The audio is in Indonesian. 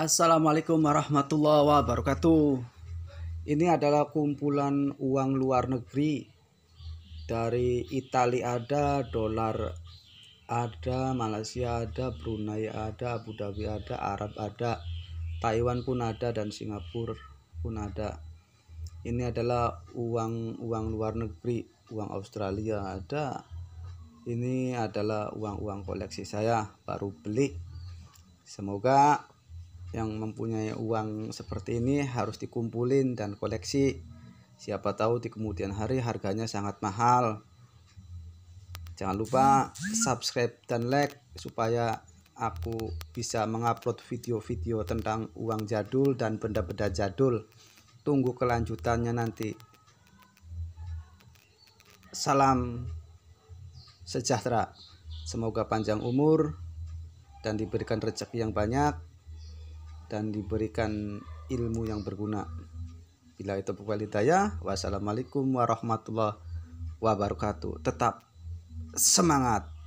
Assalamualaikum warahmatullahi wabarakatuh. Ini adalah kumpulan uang luar negeri dari Italia ada, dolar ada, Malaysia ada, Brunei ada, Abu Dhabi ada, Arab ada, Taiwan pun ada dan Singapura pun ada. Ini adalah uang uang luar negeri, uang Australia ada. Ini adalah uang-uang koleksi saya baru beli. Semoga yang mempunyai uang seperti ini harus dikumpulin dan koleksi. Siapa tahu di kemudian hari harganya sangat mahal. Jangan lupa subscribe dan like supaya aku bisa mengupload video-video tentang uang jadul dan benda-benda jadul. Tunggu kelanjutannya nanti. Salam sejahtera. Semoga panjang umur dan diberikan rezeki yang banyak dan diberikan ilmu yang berguna. Bila itu walidaya, wassalamualaikum warahmatullahi wabarakatuh. Tetap semangat.